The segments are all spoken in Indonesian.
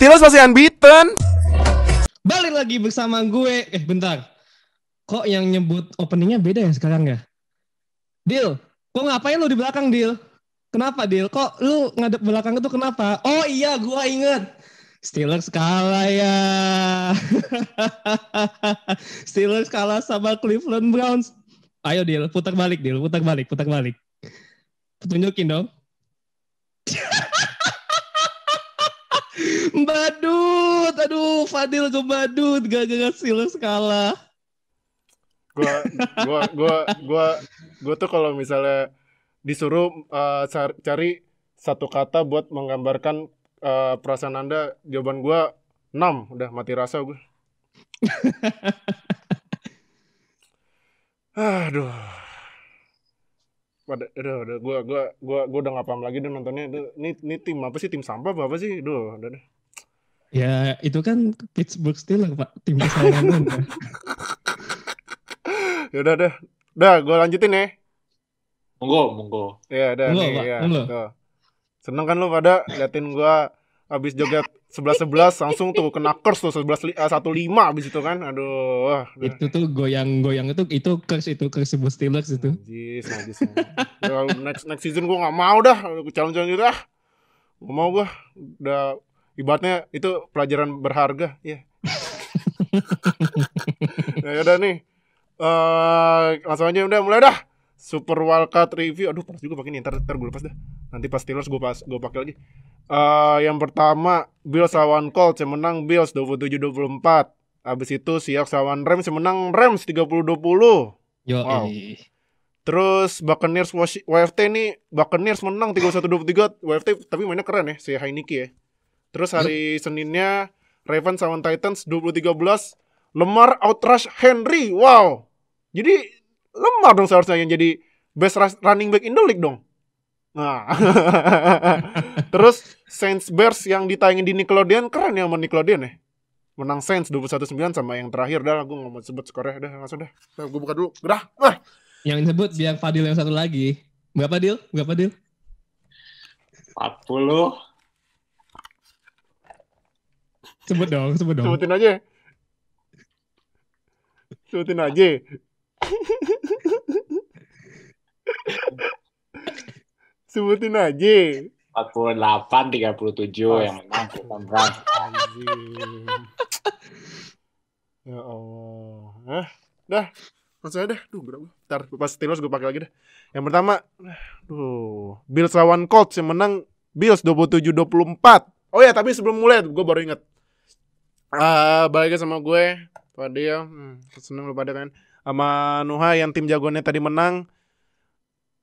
Steelers masih unbeaten. Balik lagi bersama gue. Eh bentar. Kok yang nyebut openingnya beda ya sekarang ya? Deal, kok ngapain lu di belakang Deal? Kenapa Deal? Kok lu ngadep belakang itu kenapa? Oh iya, gue inget. Steelers kalah ya. Steelers kalah sama Cleveland Browns. Ayo Deal, putar balik Deal, putar balik, putar balik. Tunjukin dong. Badut, aduh Fadil ke Badut, gak gak Silas skala. Gua, gua, gua, gua, gua tuh kalau misalnya disuruh uh, cari satu kata buat menggambarkan uh, perasaan anda, jawaban gua enam, udah mati rasa gue. Aduh. Pada, aduh, aduh, gua, gua, gua, gua udah gak paham lagi deh nontonnya. ini, ini tim apa sih? Tim sampah apa, apa sih? Duh, udah deh. Ya itu kan Pittsburgh Steelers pak tim kesayangan. ya udah deh, udah gue lanjutin ya. Monggo, monggo. Ya udah monggo, nih, pak. ya. Tuh. Seneng kan lu pada liatin gue abis joget sebelas sebelas langsung tuh kena curse tuh sebelas eh, satu lima abis itu kan aduh itu tuh goyang goyang itu itu curse itu curse buat Steelers itu najis najis ya, next next season gue nggak mau dah challenge challenge dah Gua mau gue udah ibaratnya itu pelajaran berharga ya. nah, ya udah nih. Uh, langsung aja udah mulai dah. Super Wildcard review. Aduh, pas juga pakai ini Ntar, ntar gue lepas dah. Nanti pas Steelers gue pas gue pakai lagi. Uh, yang pertama Bills lawan Colts yang menang Bills 27-24. Abis itu Seahawks lawan Rams yang menang Rams 30-20. Yo, wow. Eh. Terus Buccaneers WFT nih Buccaneers menang 31-23 WFT tapi mainnya keren ya si Heineke ya Terus hari hmm. Seninnya Ravens sama Titans 23-13. Lemar outrush Henry. Wow. Jadi Lemar dong seharusnya yang jadi best running back in the league dong. Nah. Terus Saints Bears yang ditayangin di Nickelodeon keren ya sama Nickelodeon ya. Menang Saints 21-9 sama yang terakhir dah gue gak mau sebut skornya dah langsung dah. Nah, gue buka dulu. Udah. Wah. Yang disebut biar Fadil yang satu lagi. Berapa deal? Berapa deal? 40 Sebut dong, sebut dong. Sebutin aja. Sebutin aja. Sebutin aja. 48 37 oh, yang menang Sultan Trans. ya Allah. Eh, Dah. Maksudnya dah. Duh, berapa? Ntar pas Steelers gue pakai lagi dah. Yang pertama, duh, Bills lawan Colts yang menang Bills 27-24. Oh ya, tapi sebelum mulai gue baru inget uh, ah, baik sama gue tadi ya hmm, seneng lu pada kan sama Nuha yang tim jagoannya tadi menang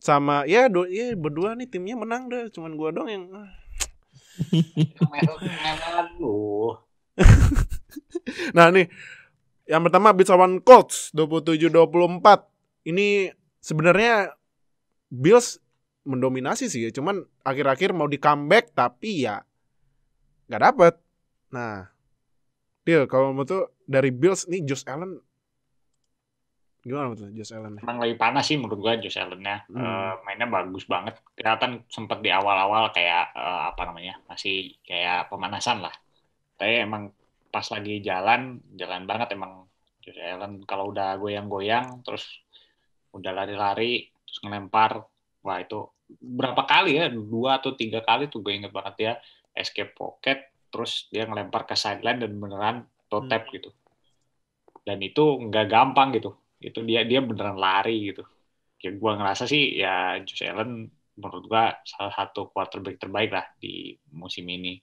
sama ya do ya berdua nih timnya menang deh cuman gua dong yang ah. nah nih yang pertama habis lawan Colts 27-24 ini sebenarnya Bills mendominasi sih ya cuman akhir-akhir mau di comeback tapi ya nggak dapet nah Deal, kalau menurut tuh dari Bills nih Josh Allen gimana menurut Josh Allen? Emang lagi panas sih menurut gua Josh Allen ya. Hmm. Uh, mainnya bagus banget. Kelihatan sempat di awal-awal kayak uh, apa namanya? masih kayak pemanasan lah. Tapi emang pas lagi jalan, jalan banget emang Josh Allen kalau udah goyang-goyang terus udah lari-lari terus ngelempar wah itu berapa kali ya dua atau tiga kali tuh gue inget banget ya escape pocket terus dia ngelempar ke sideline dan beneran toe tap hmm. gitu dan itu nggak gampang gitu itu dia dia beneran lari gitu ya gue ngerasa sih ya Josh Allen menurut gue salah satu quarterback terbaik lah di musim ini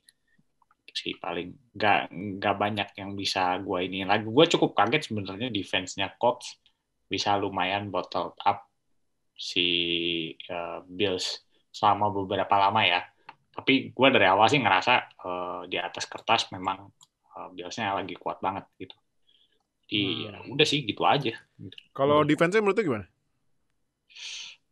sih paling nggak nggak banyak yang bisa gue ini lagi gue cukup kaget sebenarnya defense-nya Colts bisa lumayan bottled up si uh, Bills selama beberapa lama ya tapi gue dari awal sih ngerasa uh, di atas kertas memang uh, biasanya lagi kuat banget gitu. Jadi hmm. ya udah sih gitu aja. Gitu. Kalau defense menurut gue gimana?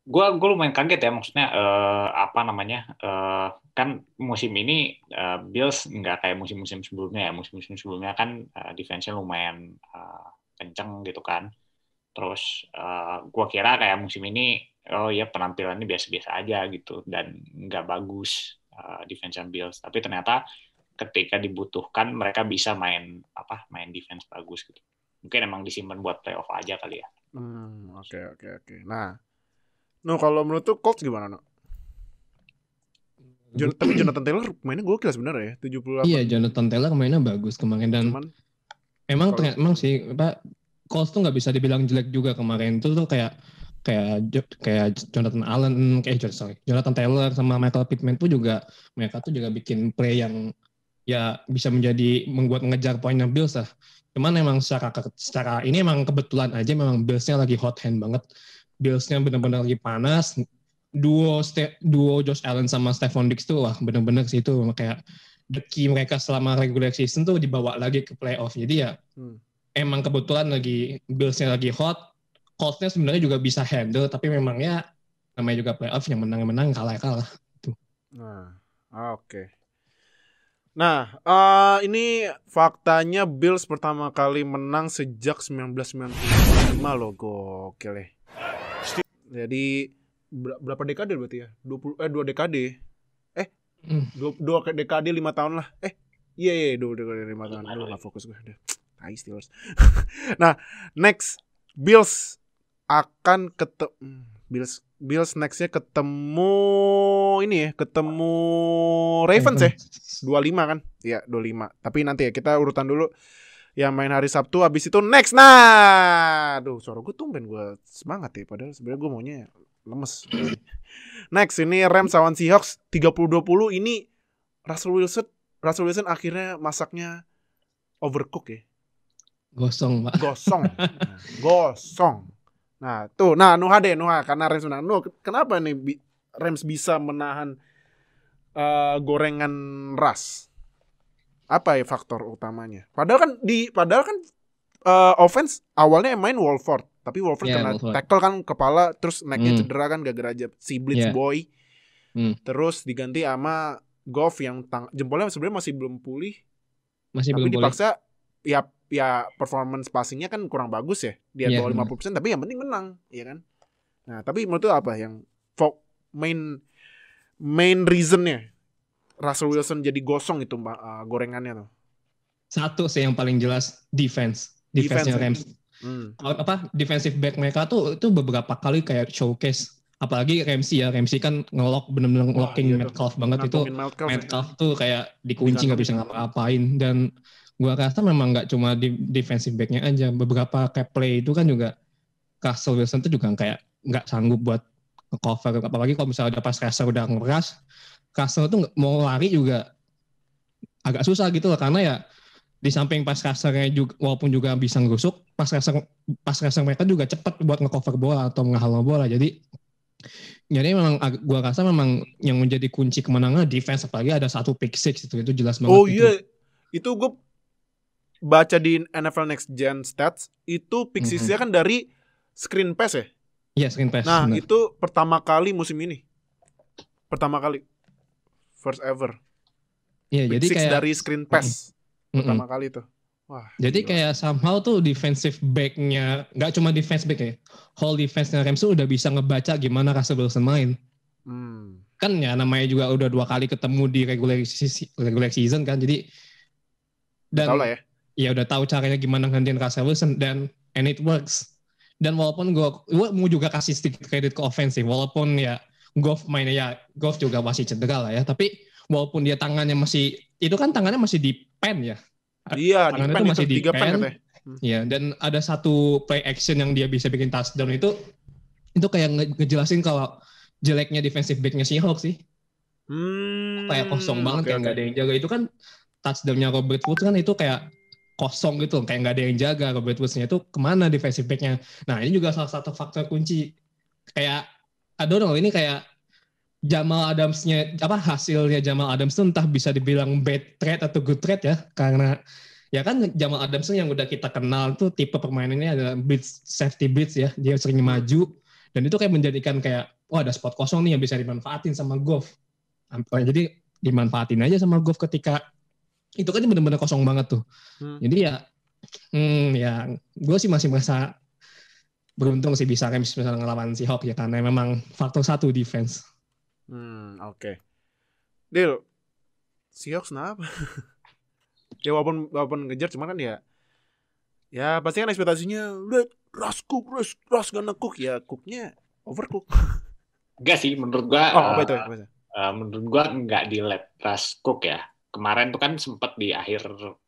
Gue gue lumayan kaget ya maksudnya uh, apa namanya uh, kan musim ini uh, Bills nggak kayak musim-musim sebelumnya ya musim-musim sebelumnya kan uh, defense-nya lumayan uh, kenceng gitu kan. Terus uh, gue kira kayak musim ini oh ya penampilannya biasa-biasa aja gitu dan nggak bagus uh, defense yang Bills. Tapi ternyata ketika dibutuhkan mereka bisa main apa main defense bagus gitu. Mungkin emang disimpan buat playoff aja kali ya. Hmm, oke oke oke. Nah, no kalau menurut tuh Colts gimana no? Jon tapi Jonathan Taylor mainnya gokil sebenarnya ya, 78. Iya, Jonathan Taylor mainnya bagus kemarin dan Cuman, emang ternyata, emang sih Pak Colts tuh nggak bisa dibilang jelek juga kemarin itu tuh kayak kayak kayak Jonathan Allen kayak eh, sorry Jonathan Taylor sama Michael Pittman tuh juga mereka tuh juga bikin play yang ya bisa menjadi membuat ngejar poinnya Bills lah. Cuman emang secara secara ini emang kebetulan aja memang Billsnya lagi hot hand banget. Billsnya benar-benar lagi panas. Duo duo Josh Allen sama Stephon Diggs tuh wah benar-benar sih itu kayak the key mereka selama regular season tuh dibawa lagi ke playoff. Jadi ya hmm. emang kebetulan lagi Billsnya lagi hot, Coltsnya sebenarnya juga bisa handle tapi memangnya namanya juga playoff yang menang menang kalah kalah itu. Nah, ah, oke. Okay. Nah, uh, ini faktanya Bills pertama kali menang sejak 1995 loh, gokil leh. Ya. Jadi berapa dekade berarti ya? 20 eh dua dekade. Eh, hmm. dua dua dekade lima tahun lah. Eh, iya iya dua dekade lima tahun. Aduh, lah fokus gue. deh nah, next Bills akan ketemu hmm, Bills Bills nextnya ketemu ini ya, ketemu Ravens ya. lima kan? Iya, lima Tapi nanti ya kita urutan dulu yang main hari Sabtu habis itu next nah aduh suara gue tumben gue semangat ya padahal sebenarnya gue maunya lemes next ini Rams tiga Seahawks dua puluh ini Russell Wilson Russell Wilson akhirnya masaknya overcook ya gosong pak gosong gosong Nah, tuh, nah Nuha deh Nuha karena Rams menang. Nuh, kenapa nih bi Rams bisa menahan uh, gorengan ras? Apa ya faktor utamanya? Padahal kan di padahal kan uh, offense awalnya main Wolford, tapi Wolford yeah, kena Wolford. tackle kan kepala terus naiknya mm. cedera kan gara-gara aja si Blitz yeah. Boy. Mm. Terus diganti sama Goff yang tang jempolnya sebenarnya masih belum pulih. Masih tapi belum dipaksa pulih. ya ya performance passingnya kan kurang bagus ya dia iya, yeah, puluh persen tapi yang penting menang ya kan nah tapi menurut itu apa yang main main reasonnya Russell Wilson jadi gosong itu uh, gorengannya tuh satu sih yang paling jelas defense defense defense Rams hmm. apa defensive back mereka tuh itu beberapa kali kayak showcase apalagi Ramsey ya Ramsey kan ngelock bener-bener ngelocking iya Metcalf banget itu Metcalf, tuh kayak dikunci nggak bisa ngapa-ngapain dan gua rasa memang nggak cuma di defensive backnya aja beberapa kayak play itu kan juga Russell Wilson tuh juga kayak nggak sanggup buat cover apalagi kalau misalnya udah pas Russell udah ngeras Russell tuh mau lari juga agak susah gitu loh karena ya di samping pas Russellnya juga walaupun juga bisa ngerusuk pas Russell pas Russell mereka juga cepat buat ngecover bola atau menghalau bola jadi jadi memang gua rasa memang yang menjadi kunci kemenangan defense apalagi ada satu pick six itu itu jelas banget. Oh iya. Itu, itu gue baca di NFL Next Gen Stats itu Pixiesnya mm -hmm. kan dari screen pass ya? Iya screen pass. Nah bener. itu pertama kali musim ini, pertama kali first ever. Iya jadi six kayak dari screen mhm. pass mm -hmm. pertama mhm. kali itu. Wah, jadi gila. kayak somehow tuh defensive backnya nggak cuma defense back ya, whole defense-nya Rams tuh udah bisa ngebaca gimana Russell Wilson main. Hmm. Kan ya namanya juga udah dua kali ketemu di regular season, kan, jadi dan ya ya udah tahu caranya gimana ngehentiin Russell Wilson dan and it works. Dan walaupun gue, gue mau juga kasih sedikit kredit ke offense walaupun ya Goff mainnya ya Goff juga masih cedera lah ya, tapi walaupun dia tangannya masih itu kan tangannya masih di pen ya. Iya, tangannya di pen, itu masih di pen. pen Ya, dan ada satu play action yang dia bisa bikin touchdown itu itu kayak nge ngejelasin kalau jeleknya defensive backnya Seahawks sih. Hmm. Kayak kosong banget okay, kayak nggak okay. ada yang jaga. Itu kan touchdownnya Robert Woods kan itu kayak kosong gitu kayak nggak ada yang jaga Robert Woods-nya itu kemana defensive back-nya nah ini juga salah satu faktor kunci kayak I don't know ini kayak Jamal Adams-nya apa hasilnya Jamal Adams itu entah bisa dibilang bad trade atau good trade ya karena ya kan Jamal Adams yang udah kita kenal tuh tipe permainannya adalah blitz safety blitz ya dia sering hmm. maju dan itu kayak menjadikan kayak wah oh, ada spot kosong nih yang bisa dimanfaatin sama Goff jadi dimanfaatin aja sama Goff ketika itu kan benar-benar kosong banget tuh. Hmm. Jadi ya, hmm, ya gue sih masih merasa beruntung sih bisa kayak misalnya ngelawan si Hawk ya karena memang faktor satu defense. Hmm, oke. Okay. Deal, Hawk kenapa? ya walaupun walaupun ngejar cuman kan ya ya pasti kan ekspektasinya udah ras cook ras ras gak cook ya cooknya overcook enggak sih menurut gua oh, apa itu, apa itu? Uh, menurut gua nggak di let ras cook ya kemarin tuh kan sempat di akhir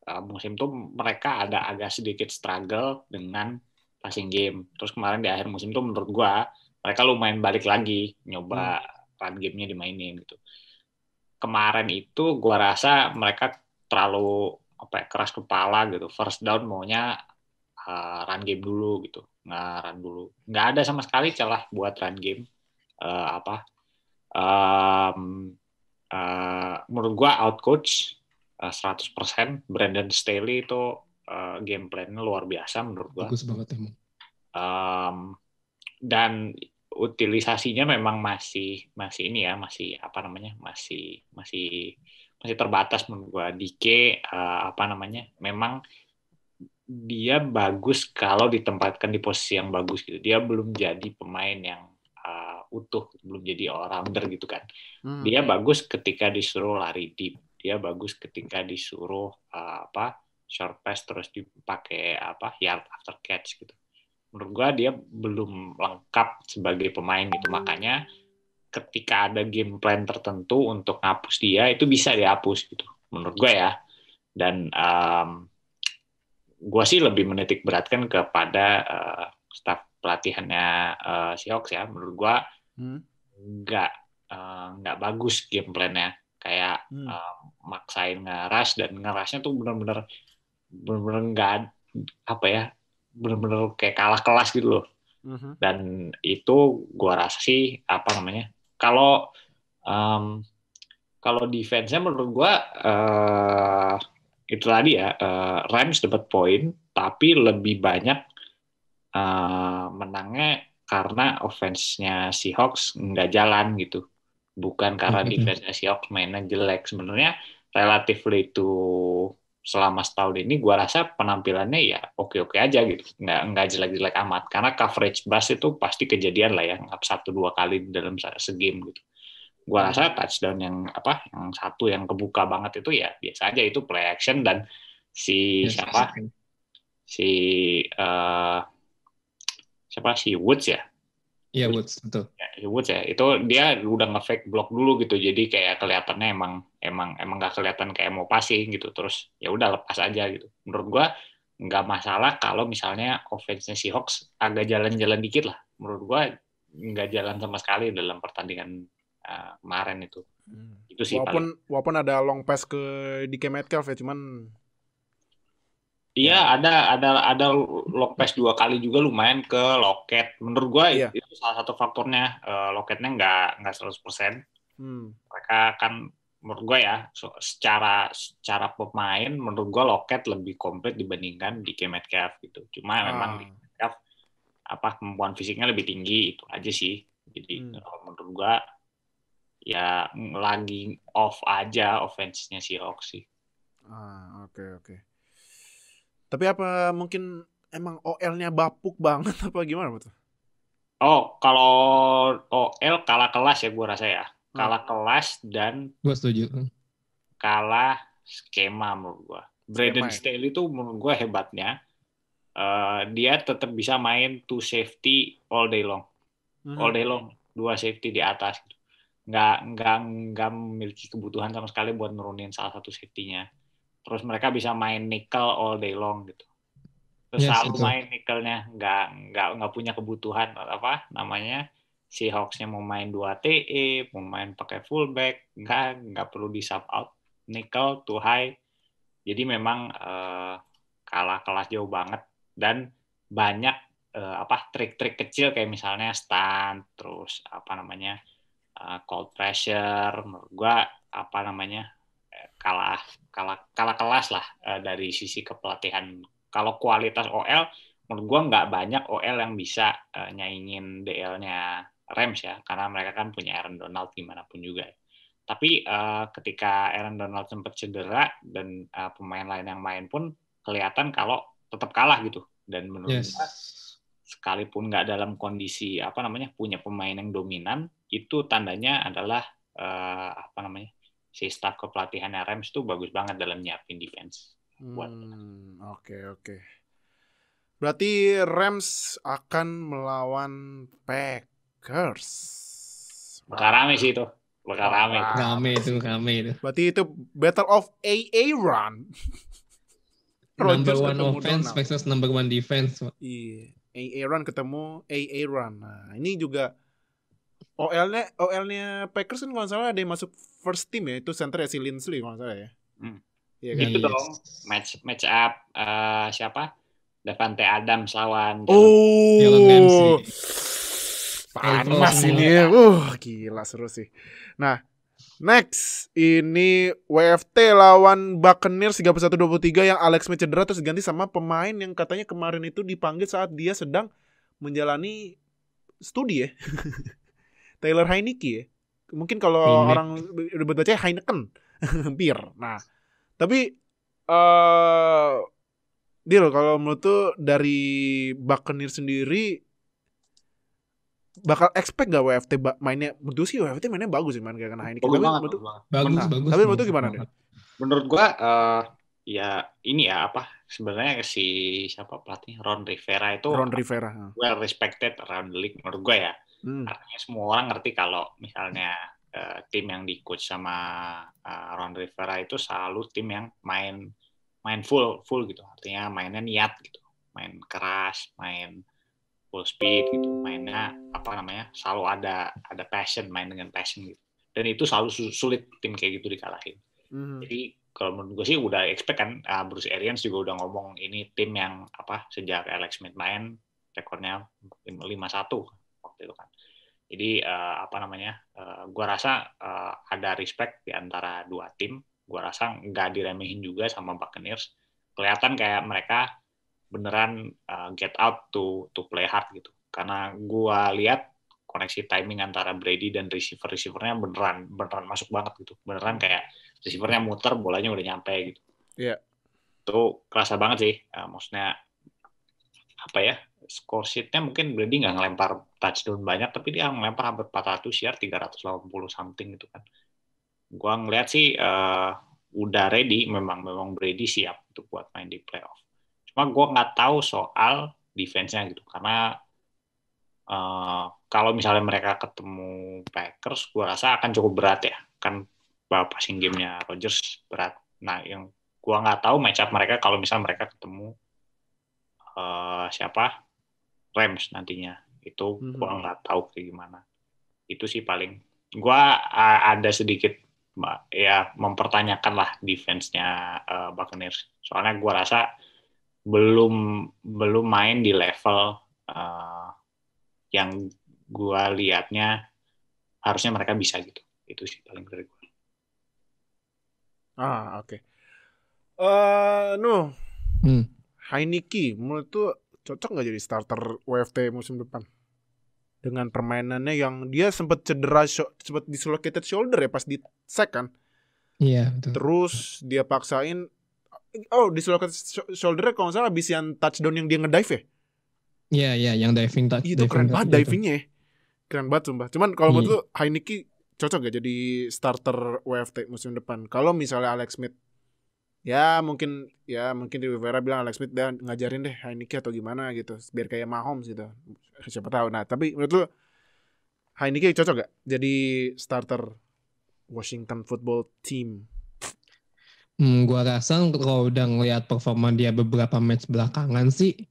uh, musim tuh mereka ada agak sedikit struggle dengan passing game. Terus kemarin di akhir musim tuh menurut gua mereka lumayan balik lagi nyoba hmm. run game-nya dimainin gitu. Kemarin itu gua rasa mereka terlalu apa ya, keras kepala gitu. First down maunya uh, run game dulu gitu. Nggak run dulu. Nggak ada sama sekali celah buat run game. Uh, apa um, Eh, menurut menurut gue coach eh, seratus 100%. Brandon Staley itu uh, game plan-nya luar biasa menurut gua Bagus banget emang. Um, dan utilisasinya memang masih masih ini ya masih apa namanya masih masih masih terbatas menurut gua DK uh, apa namanya memang dia bagus kalau ditempatkan di posisi yang bagus gitu dia belum jadi pemain yang utuh belum jadi all rounder gitu kan hmm. dia bagus ketika disuruh lari deep dia bagus ketika disuruh uh, apa short pass terus dipakai apa yard after catch gitu menurut gua dia belum lengkap sebagai pemain gitu makanya ketika ada game plan tertentu untuk ngapus dia itu bisa dihapus gitu menurut gue ya dan um, gue sih lebih menitik beratkan kepada uh, eh, staf pelatihannya uh, Seahawks ya menurut gue Hmm? nggak hmm. uh, nggak bagus game plan-nya kayak hmm. uh, maksain ngeras dan ngerasnya tuh bener-bener bener-bener nggak apa ya bener-bener kayak kalah kelas gitu loh hmm. dan itu gua rasa sih apa namanya kalau um, kalau defense-nya menurut gua uh, itu tadi ya uh, Rams dapat poin tapi lebih banyak uh, menangnya karena offense-nya Seahawks nggak jalan gitu. Bukan karena defense-nya Seahawks mainnya jelek. Sebenarnya relatif itu selama setahun ini gue rasa penampilannya ya oke-oke aja gitu. Nggak, nggak jelek-jelek amat. Karena coverage bus itu pasti kejadian lah ya. Nggak satu dua kali dalam segame gitu. Gue rasa touchdown yang apa yang satu yang kebuka banget itu ya biasa aja itu play action dan si siapa si uh, siapa si Woods ya? Iya Woods betul. Ya, Woods ya itu dia udah ngefake blok dulu gitu jadi kayak kelihatannya emang emang emang nggak kelihatan kayak mau passing gitu terus ya udah lepas aja gitu. Menurut gua nggak masalah kalau misalnya offense-nya si Hawks agak jalan-jalan dikit lah. Menurut gua nggak jalan sama sekali dalam pertandingan uh, kemarin itu. Hmm. Itu sih walaupun paling. walaupun ada long pass ke DK Metcalf ya, cuman Iya ya. ada ada ada Lopez dua kali juga lumayan ke Loket. Menurut gua iya. itu salah satu faktornya uh, Loketnya nggak nggak seratus persen. Hmm. Mereka kan menurut gua ya so, secara secara pemain menurut gua Loket lebih komplit dibandingkan di Metcalf gitu. Cuma ah. memang di Metcalf apa kemampuan fisiknya lebih tinggi itu aja sih. Jadi hmm. menurut gua ya lagi off aja offense-nya si Roxy. Ah oke okay, oke. Okay. Tapi apa mungkin emang OL-nya bapuk banget apa gimana betul? Oh, kalau OL kalah kelas ya gue rasa ya. Hmm. Kalah hmm. kelas dan gue setuju. Hmm. Kalah skema menurut gue. Braden ya? Staley itu menurut gue hebatnya. Uh, dia tetap bisa main two safety all day long. Hmm. All day long, dua safety di atas. Nggak, nggak, nggak memiliki kebutuhan sama sekali buat nurunin salah satu safety-nya terus mereka bisa main nickel all day long gitu terus yes, selalu main nickelnya nggak nggak nggak punya kebutuhan apa namanya si Hawksnya mau main 2 TE mau main pakai fullback nggak nggak perlu di sub out nickel too high jadi memang uh, kalah kelas jauh banget dan banyak uh, apa trik-trik kecil kayak misalnya stand, terus apa namanya uh, cold pressure menurut gua apa namanya kalah kalah kalah kelas lah uh, dari sisi kepelatihan. Kalau kualitas OL menurut gue nggak banyak OL yang bisa uh, nyaingin DL-nya Rams ya karena mereka kan punya Aaron Donald gimana pun juga. Tapi uh, ketika Aaron Donald sempat cedera dan uh, pemain lain yang main pun kelihatan kalau tetap kalah gitu dan menurut yes. Gua, sekalipun nggak dalam kondisi apa namanya punya pemain yang dominan itu tandanya adalah uh, apa namanya si staff kepelatihan Rams tuh bagus banget dalam nyiapin defense. Oke hmm, oke okay, oke. Okay. Berarti Rams akan melawan Packers. Bakal rame sih itu. Bakal rame. rame. Rame itu, rame itu. Berarti itu Battle of AA Run. number one offense versus number one defense. Iya. AA Run ketemu AA Run. Nah, ini juga OL-nya OL-nya Packers kan kalau salah ada yang masuk first team ya itu center ya si Linsley kalau salah ya. Hmm. Iya kan? Itu dong match match up uh, siapa? Davante Adam lawan Oh. Panas ini. Uh, gila seru sih. Nah, next ini WFT lawan Buccaneers 31-23 yang Alex Smith cedera terus ganti sama pemain yang katanya kemarin itu dipanggil saat dia sedang menjalani studi ya. Taylor Heineke ya mungkin kalau orang udah baca Heineken hampir nah tapi eh uh, deal kalau menurut tuh dari Buccaneer sendiri bakal expect gak WFT mainnya menurut sih WFT mainnya bagus sih main kayak kena Heineken bagus banget, bagus, nah, bagus, tapi menurut tuh gimana deh menurut gua uh, ya ini ya apa sebenarnya si siapa pelatih Ron Rivera itu Ron Rivera well respected around the league menurut gua ya Hmm. Artinya semua orang ngerti kalau misalnya uh, tim yang di coach sama uh, Ron Rivera itu selalu tim yang main main full full gitu. Artinya mainnya niat gitu. Main keras, main full speed gitu. Mainnya apa namanya? selalu ada ada passion, main dengan passion gitu. Dan itu selalu sulit tim kayak gitu dikalahin. Hmm. Jadi kalau menurut gue sih udah expect kan uh, Bruce Arians juga udah ngomong ini tim yang apa sejak Alex Smith main rekornya lima satu waktu itu kan. Jadi uh, apa namanya? Uh, gua rasa uh, ada respect di antara dua tim. Gua rasa nggak diremehin juga sama Buccaneers. Kelihatan kayak mereka beneran uh, get out to to play hard gitu. Karena gua lihat koneksi timing antara Brady dan receiver receivernya beneran beneran masuk banget gitu. Beneran kayak receivernya muter, bolanya udah nyampe gitu. Iya. Yeah. Itu kerasa banget sih. Uh, maksudnya apa ya score sheetnya mungkin Brady nggak ngelempar touchdown banyak tapi dia ngelempar hampir 400 yard 380 something gitu kan gua ngeliat sih uh, eh, udah ready memang memang Brady siap untuk buat main di playoff cuma gua nggak tahu soal defense-nya gitu karena uh, kalau misalnya mereka ketemu Packers gue rasa akan cukup berat ya kan passing gamenya Rodgers berat nah yang gue nggak tahu matchup mereka kalau misalnya mereka ketemu uh, siapa Rams nantinya itu mm -hmm. gua nggak tahu kayak gimana itu sih paling gua uh, ada sedikit ya mempertanyakan lah defense-nya uh, Buccaneers soalnya gua rasa belum belum main di level uh, yang gua liatnya harusnya mereka bisa gitu itu sih paling dari gua ah oke okay. uh, no hmm. Heineke menurut tuh cocok nggak jadi starter WFT musim depan? Dengan permainannya yang dia sempat cedera sempat dislocated shoulder ya pas di sec kan? Iya, betul. Terus dia paksain oh dislocated shoulder kalau nggak salah abis yang touchdown yang dia ngedive ya? Iya, iya, yang diving touch. Iya, itu keren banget divingnya ya. Keren banget sumpah. Cuman kalau menurut iya. Heineke cocok gak jadi starter WFT musim depan? Kalau misalnya Alex Smith ya mungkin ya mungkin di Rivera bilang Alex Smith dan ngajarin deh Heineke atau gimana gitu biar kayak Mahomes gitu siapa tahu nah tapi menurut lu Heineke cocok gak jadi starter Washington Football Team Hmm, gua rasa kalau udah ngeliat performa dia beberapa match belakangan sih,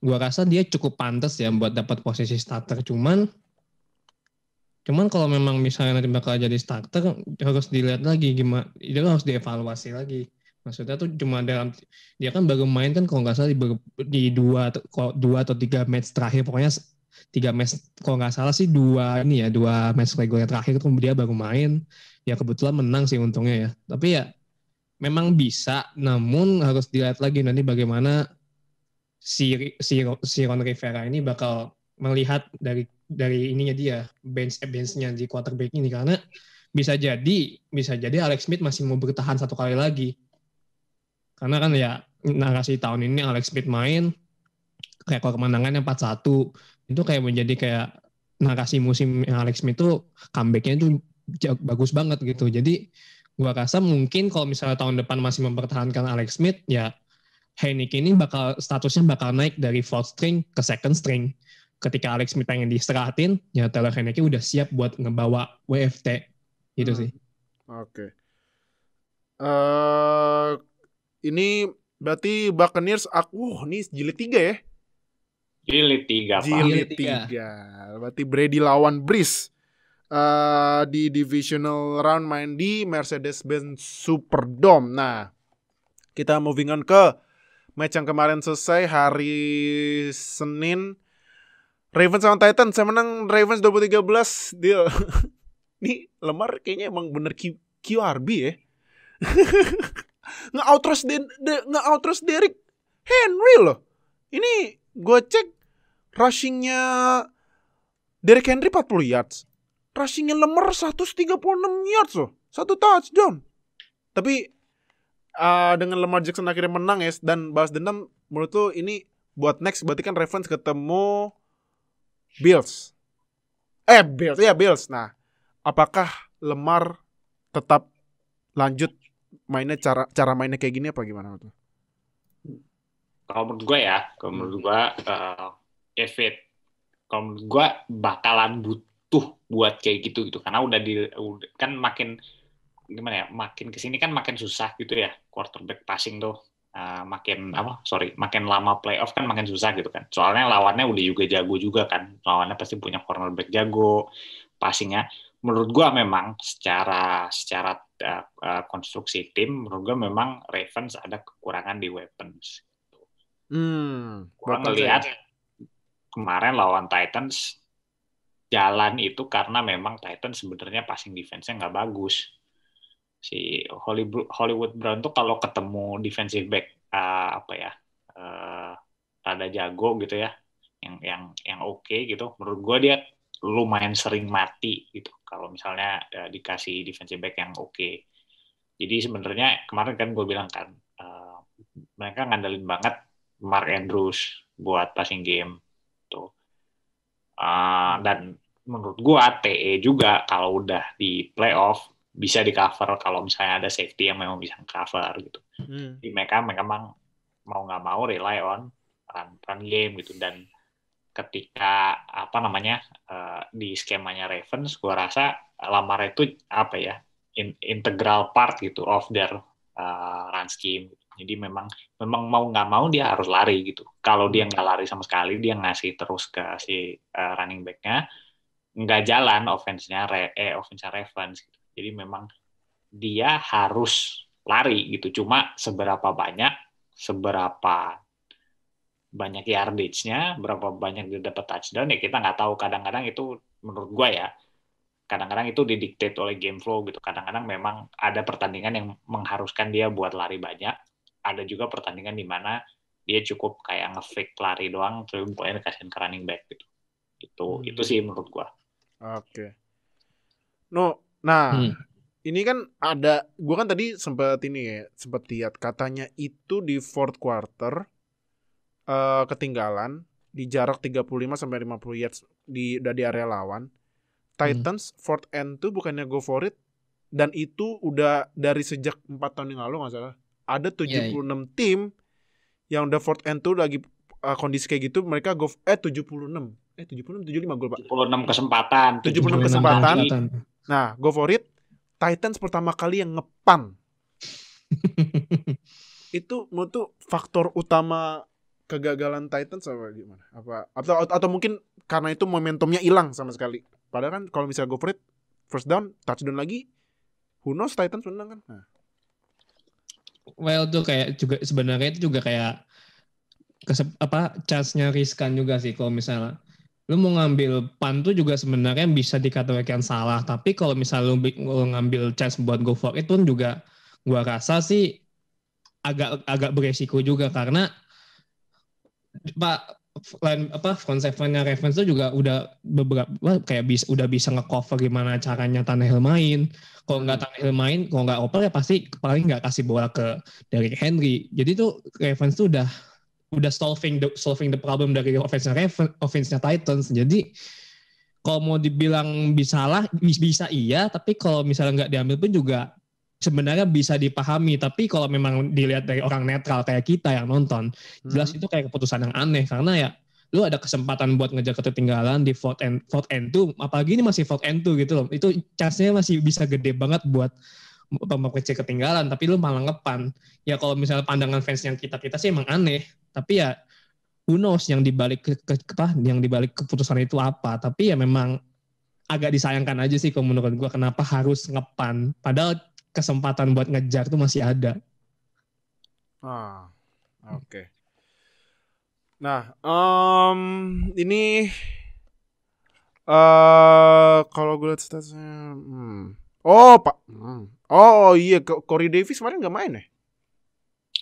gua rasa dia cukup pantas ya buat dapat posisi starter. Cuman, cuman kalau memang misalnya nanti bakal jadi starter, harus dilihat lagi gimana, itu harus dievaluasi lagi. Maksudnya tuh cuma dalam dia kan baru main kan kalau nggak salah di, di dua dua atau tiga match terakhir pokoknya tiga match kalau nggak salah sih dua ini ya dua match reguler terakhir itu dia baru main ya kebetulan menang sih untungnya ya tapi ya memang bisa namun harus dilihat lagi nanti bagaimana si si si Ron Rivera ini bakal melihat dari dari ininya dia bench eh, benchnya di quarterback ini karena bisa jadi bisa jadi Alex Smith masih mau bertahan satu kali lagi karena kan ya narasi tahun ini Alex Smith main, kayak rekor kemenangannya 4-1. Itu kayak menjadi kayak narasi musim Alex Smith itu comebacknya itu bagus banget gitu. Jadi gua rasa mungkin kalau misalnya tahun depan masih mempertahankan Alex Smith ya Heineken ini bakal statusnya bakal naik dari fourth string ke second string. Ketika Alex Smith pengen diistirahatin, ya Taylor Heineken udah siap buat ngebawa WFT gitu hmm. sih. Oke. Okay. Uh, eh, ini berarti Buccaneers aku oh, nih jilid tiga ya. Jilid tiga Jilid 3. Berarti Brady lawan Breeze. Uh, di divisional round main di Mercedes-Benz Superdome. Nah, kita moving on ke match yang kemarin selesai hari Senin. Ravens sama Titans, saya menang Ravens 2013 Dia, Nih, Lemar kayaknya emang bener Q QRB ya. nge outros de, de, nge Derek Henry loh. Ini gue cek rushingnya Derek Henry 40 yards. Rushingnya Lemer 136 yards loh. Satu touchdown. Tapi uh, dengan Lamar Jackson akhirnya menang ya dan bahas dendam menurut tuh ini buat next berarti kan reference ketemu Bills. Eh Bills ya Bills. Nah, apakah Lemar tetap lanjut mainnya cara cara mainnya kayak gini apa gimana tuh? Kalau menurut gue ya, kalau menurut gue uh, efek kalau menurut gue bakalan butuh buat kayak gitu gitu karena udah di kan makin gimana ya makin kesini kan makin susah gitu ya quarterback passing tuh uh, makin apa sorry makin lama playoff kan makin susah gitu kan soalnya lawannya udah juga jago juga kan lawannya pasti punya cornerback jago passingnya menurut gua memang secara secara uh, konstruksi tim menurut gua memang Ravens ada kekurangan di weapons. Hmm, gua melihat ya. kemarin lawan Titans jalan itu karena memang Titans sebenarnya passing defense-nya nggak bagus. Si Hollywood Brown tuh kalau ketemu defensive back uh, apa ya uh, rada jago gitu ya, yang yang yang oke okay gitu. Menurut gua dia lumayan sering mati gitu kalau misalnya uh, dikasih defensive back yang oke. Okay. Jadi sebenarnya kemarin kan gue bilang kan uh, mereka ngandelin banget Mark Andrews buat passing game tuh. Uh, dan menurut gue TE juga kalau udah di playoff bisa di cover kalau misalnya ada safety yang memang bisa cover gitu. Hmm. Jadi mereka, memang mau nggak mau rely on run, run game gitu dan ketika apa namanya uh, di skemanya Ravens, gue rasa Lamar itu apa ya in, integral part gitu of their uh, run scheme. Jadi memang memang mau nggak mau dia harus lari gitu. Kalau dia hmm. nggak lari sama sekali, dia ngasih terus ke si uh, running backnya nggak jalan offense-nya eh offense Ravens. Gitu. Jadi memang dia harus lari gitu. Cuma seberapa banyak, seberapa banyak yardage-nya, berapa banyak dia dapat touchdown ya kita nggak tahu. Kadang-kadang itu menurut gue ya, kadang-kadang itu didiktet oleh game flow gitu. Kadang-kadang memang ada pertandingan yang mengharuskan dia buat lari banyak. Ada juga pertandingan di mana dia cukup kayak nge-fake lari doang, terus pokoknya dikasihin ke running back gitu. Itu hmm. itu sih menurut gue Oke. Okay. No, nah hmm. ini kan ada, gue kan tadi sempat ini ya, sempat lihat katanya itu di fourth quarter uh, ketinggalan di jarak 35 sampai 50 yards di udah di area lawan. Titans hmm. fourth and tuh bukannya go for it dan itu udah dari sejak 4 tahun yang lalu nggak salah. Ada 76 yeah, yeah. tim yang udah fourth and tuh lagi uh, kondisi kayak gitu mereka go eh 76 eh 76 75 gol Pak. 76 kesempatan. 76, 76 kesempatan. kesempatan. Nah, go for it Titans pertama kali yang ngepan. itu menurut tuh faktor utama kegagalan Titans apa gimana? Apa atau atau mungkin karena itu momentumnya hilang sama sekali. Padahal kan kalau misalnya go for it, first down, touchdown lagi, who knows Titans menang kan? Nah. Well tuh kayak juga sebenarnya itu juga kayak kesep, apa chance-nya riskan juga sih kalau misalnya lu mau ngambil pan tuh juga sebenarnya bisa dikatakan salah tapi kalau misalnya lu, lu ngambil chance buat go for it pun juga gua rasa sih agak agak beresiko juga karena Pak lain apa front sevennya Ravens tuh juga udah beberapa kayak bisa udah bisa ngecover gimana caranya Tannehill main. Kalau nggak hmm. Tannehill main, kalau nggak oper ya pasti paling nggak kasih bola ke dari Henry. Jadi tuh Ravens tuh udah udah solving the solving the problem dari offense-nya offense Titans. Jadi kalau mau dibilang bisa lah bisa iya, tapi kalau misalnya nggak diambil pun juga sebenarnya bisa dipahami tapi kalau memang dilihat dari orang netral kayak kita yang nonton jelas hmm. itu kayak keputusan yang aneh karena ya lu ada kesempatan buat ngejar ketertinggalan di fourth and fourth and two apalagi ini masih fourth and two gitu loh itu chance-nya masih bisa gede banget buat pemain ketinggalan tapi lu malah ngepan ya kalau misalnya pandangan fans yang kita kita sih emang aneh tapi ya who knows yang dibalik ke, ke, apa yang dibalik keputusan itu apa tapi ya memang agak disayangkan aja sih kalau menurut gue kenapa harus ngepan padahal kesempatan buat ngejar tuh masih ada. Ah, oke. Okay. Nah, um, ini uh, kalau gue lihat statusnya, hmm. oh pak, hmm. oh, oh iya, Corey Davis kemarin nggak main ya?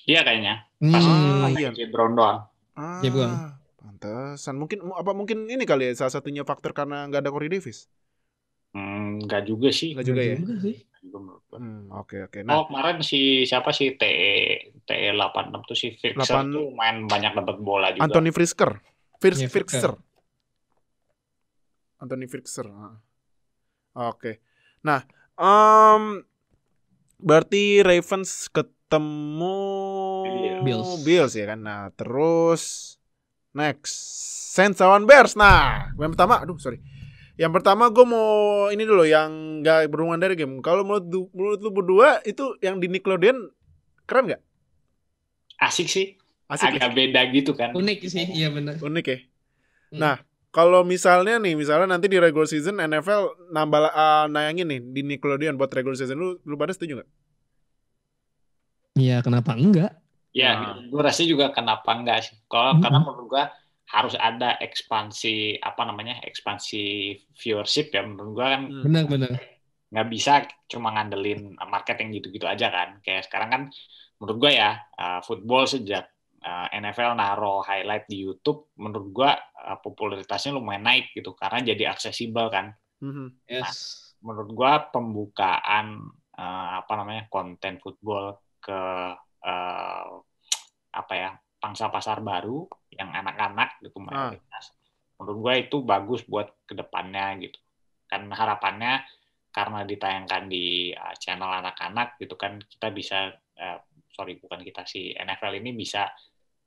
Iya kayaknya. Hmm. Pas hmm, ah, iya. Brown doang. Ah, ya, bukan. Pantesan. Mungkin apa mungkin ini kali ya salah satunya faktor karena nggak ada Corey Davis? Hmm, nggak juga sih. Nggak juga, juga ya. Juga sih juga menurut gue. Hmm, hmm, oke okay, oke. Okay. Nah, oh, kemarin si siapa sih TE TE 86 tuh si Fixer 8... tuh main banyak dapat bola juga. Anthony Frisker. Fris yeah, Fixer. Anthony Fixer. Oke. Okay. Nah, um, berarti Ravens ketemu Bills. Bills ya kan. Nah, terus next Saints lawan Bears. Nah, yang pertama aduh sorry yang pertama gue mau ini dulu yang gak berhubungan dari game. Kalau menurut menurut lu berdua itu yang di Nickelodeon keren gak? Asik sih. Asik ya? Agak ya? beda gitu kan. Unik sih, iya benar. Unik ya. Hmm. Nah, kalau misalnya nih, misalnya nanti di regular season NFL nambah uh, nayangin nih di Nickelodeon buat regular season lu lu pada setuju gak? Iya, kenapa enggak? Ya, nah. gue rasa juga kenapa enggak sih. Kalau hmm. karena menurut gue harus ada ekspansi apa namanya ekspansi viewership ya menurut gua kan benar-benar hmm. nggak bisa cuma ngandelin marketing gitu-gitu aja kan kayak sekarang kan menurut gua ya uh, football sejak uh, eh, NFL naro highlight di YouTube menurut gua uh, popularitasnya lumayan naik gitu karena jadi aksesibel kan mm-hmm. yes. nah, menurut gua pembukaan uh, apa namanya konten football ke uh, apa ya pangsa pasar baru yang anak-anak gitu mayoritas. Ah. Menurut gue itu bagus buat kedepannya gitu. Kan harapannya karena ditayangkan di uh, channel anak-anak gitu kan kita bisa uh, sorry bukan kita si NFL ini bisa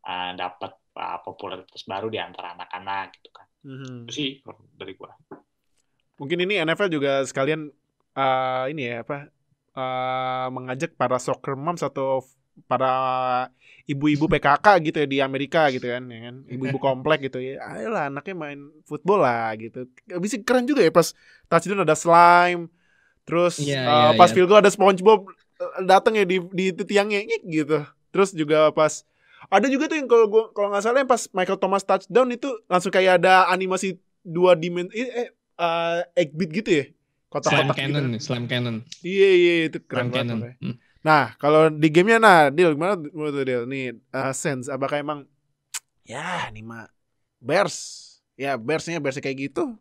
uh, eh, dapat uh, popularitas baru di antara anak-anak gitu kan. Hmm. sih dari gue. Mungkin ini NFL juga sekalian uh, ini ya apa uh, mengajak para soccer moms atau para ibu-ibu PKK gitu ya di Amerika gitu kan, ya kan? ibu-ibu komplek gitu ya, ayolah anaknya main football lah gitu. Bisa keren juga ya pas touchdown ada slime, terus yeah, uh, yeah, pas yeah. field goal ada SpongeBob eh, datang ya di di tiangnya gitu. Terus juga pas ada juga tuh yang kalau gua kalau nggak salah yang pas Michael Thomas touchdown itu langsung kayak ada animasi dua dimensi eh uh, eh, 8 bit gitu ya. Kotak-kotak slam gitu. Kan. cannon, slam cannon. Iya iya itu keren banget. Cannon. Hmm. Nah, kalau di gamenya nah, deal gimana menurut dia deal nih uh, sense apakah emang ya nih mah Bears ya Bearsnya Bears kayak gitu?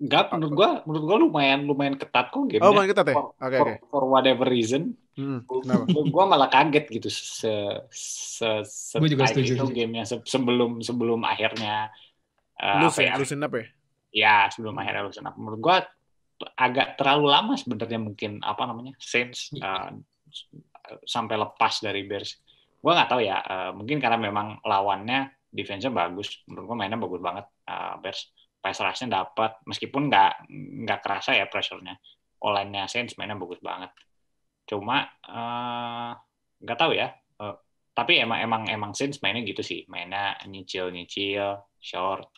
Enggak, menurut gua menurut gua lumayan lumayan ketat kok gamenya. Oh, lumayan ketat ya. Oke oke. Okay, for, okay. for whatever reason. Hmm, gua malah kaget gitu se se, se gua juga setuju itu gamenya se sebelum sebelum akhirnya uh, eh, lusin, apa ya? lusin apa ya? Ya, sebelum akhirnya lusin apa? Menurut gua agak terlalu lama sebenarnya mungkin apa namanya sense uh, sampai lepas dari Bears. Gue nggak tahu ya, uh, mungkin karena memang lawannya defense-nya bagus, menurut gue mainnya bagus banget uh, Bears. Pass rush-nya dapat, meskipun nggak nggak kerasa ya pressure-nya. Online-nya Saints mainnya bagus banget. Cuma eh, nggak uh, tahu ya, uh, tapi emang emang emang Saints mainnya gitu sih, mainnya nyicil nyicil, short,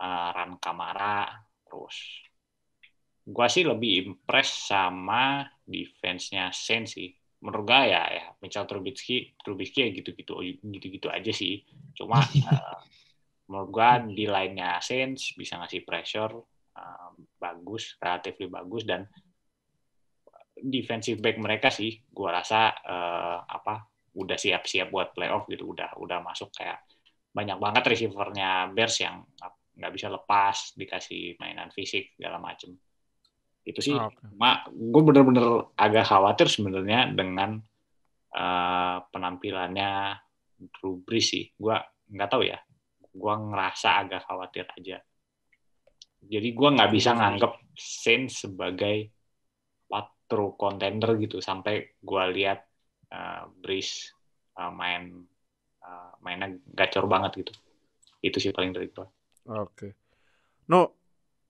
uh, run kamara, terus gue sih lebih impress sama defense-nya Sen sih. Menurut gue ya, ya Mitchell Trubisky, Trubisky ya gitu-gitu gitu-gitu aja sih. Cuma uh, menurut gue di lainnya sense bisa ngasih pressure uh, bagus, relatif bagus dan defensive back mereka sih, gue rasa uh, apa udah siap-siap buat playoff gitu, udah udah masuk kayak banyak banget receivernya Bears yang nggak bisa lepas dikasih mainan fisik segala macem itu sih oh, ah, okay. mak gue bener-bener agak khawatir sebenarnya dengan uh, penampilannya Drew Brees sih gue nggak tahu ya gue ngerasa agak khawatir aja jadi gue nggak bisa iya, iya. nganggep Saints sebagai patro contender gitu sampai gue lihat uh, eh, Breeze uh, main uh, mainnya gacor banget gitu itu sih paling dari gue oke okay. no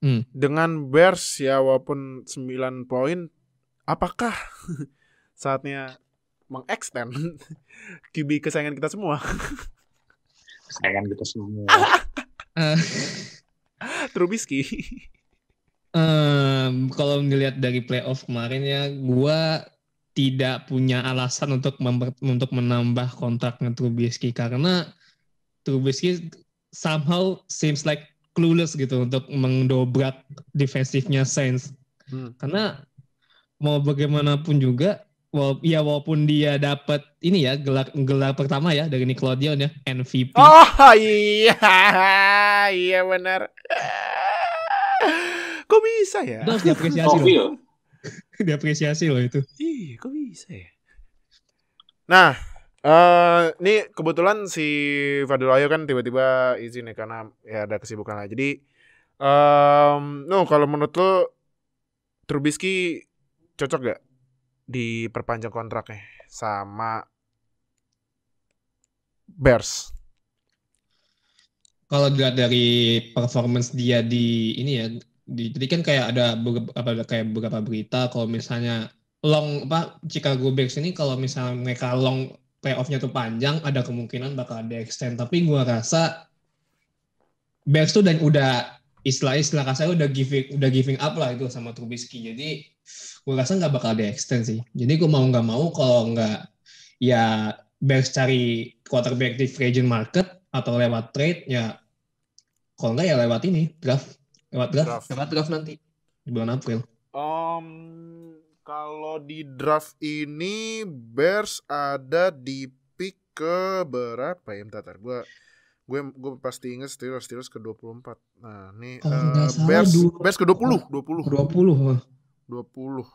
hmm. dengan Bears ya walaupun 9 poin apakah saatnya mengextend QB kesayangan kita semua kesayangan kita semua uh, Trubisky um, kalau melihat dari playoff kemarin ya gue tidak punya alasan untuk untuk menambah kontraknya Trubisky karena Trubisky somehow seems like clueless gitu untuk mendobrak defensifnya Saints. Hmm. Karena mau bagaimanapun juga wala ya walaupun dia dapat ini ya gelar gelar pertama ya dari Nickelodeon ya MVP. Oh iya iya benar. Kok bisa ya? Itu harus diapresiasi loh. diapresiasi loh itu. Iya, kok bisa ya? Nah, Uh, ini kebetulan si Fadil Ayo kan tiba-tiba izin ya karena ya ada kesibukan lah. Jadi um, no kalau menurut lo Trubisky cocok gak diperpanjang kontraknya sama Bears? Kalau dilihat dari performance dia di ini ya, di, jadi kan kayak ada beberapa kayak beberapa berita kalau misalnya long apa Chicago Bears ini kalau misalnya mereka long Pay-off-nya tuh panjang, ada kemungkinan bakal di extend. Tapi gue rasa Bears tuh dan udah istilah-istilah kasar udah giving udah giving up lah itu sama Trubisky. Jadi gue rasa nggak bakal di extend sih. Jadi gue mau nggak mau kalau nggak ya Bears cari quarterback di free agent market atau lewat trade ya kalau nggak ya lewat ini draft lewat draft, draft. lewat draft nanti di bulan April. Um, kalau di draft ini Bears ada di pick ke berapa ya? Bentar, bentar. gue gue pasti inget Steelers Steelers ke 24. Nah, ini uh, Bears dua, Bears ke 20, 20. Dua puluh.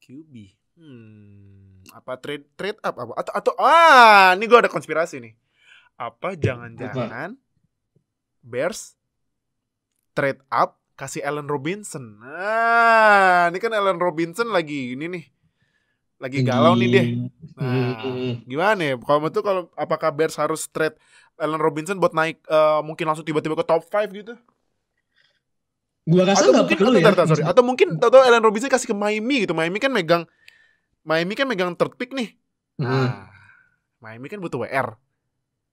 QB. Hmm, apa trade trade up apa atau atau ah, ini gue ada konspirasi nih. Apa jangan-jangan Bears trade up kasih Ellen Robinson. nah ini kan Ellen Robinson lagi ini nih. Lagi galau nih deh. Nah, gimana ya? Kalau itu kalau apakah Bears harus trade Ellen Robinson buat naik uh, mungkin langsung tiba-tiba ke top 5 gitu? Gua rasa atau mungkin, perlu atau, ya. Tar, sorry. atau mungkin tahu tahu Ellen Robinson kasih ke Miami gitu. Miami kan megang Miami kan megang third pick nih. Hmm. Nah, Miami kan butuh WR.